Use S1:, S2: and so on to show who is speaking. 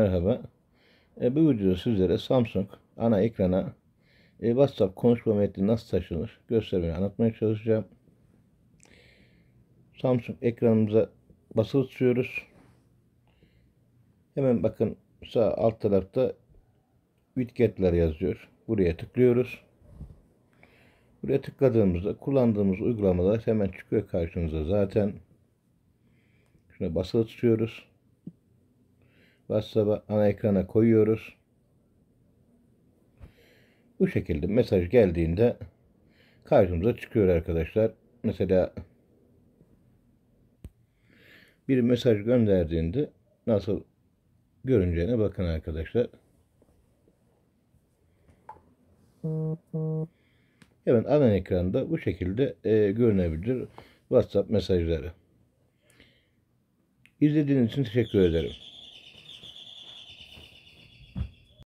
S1: Merhaba. E, bu videoda sizlere Samsung ana ekrana e, WhatsApp konuşma metni nasıl taşınır göstermeyi anlatmaya çalışacağım. Samsung ekranımıza basılı tutuyoruz. Hemen bakın sağ alt tarafta widgetler yazıyor. Buraya tıklıyoruz. Buraya tıkladığımızda kullandığımız uygulamalar hemen çıkıyor karşımıza zaten. Şuna basılı tutuyoruz. WhatsApp'a ana ekrana koyuyoruz. Bu şekilde mesaj geldiğinde karşımıza çıkıyor arkadaşlar. Mesela bir mesaj gönderdiğinde nasıl görüneceğine bakın arkadaşlar. Hemen ana ekranda bu şekilde e, görünebilir WhatsApp mesajları. İzlediğiniz için teşekkür ederim.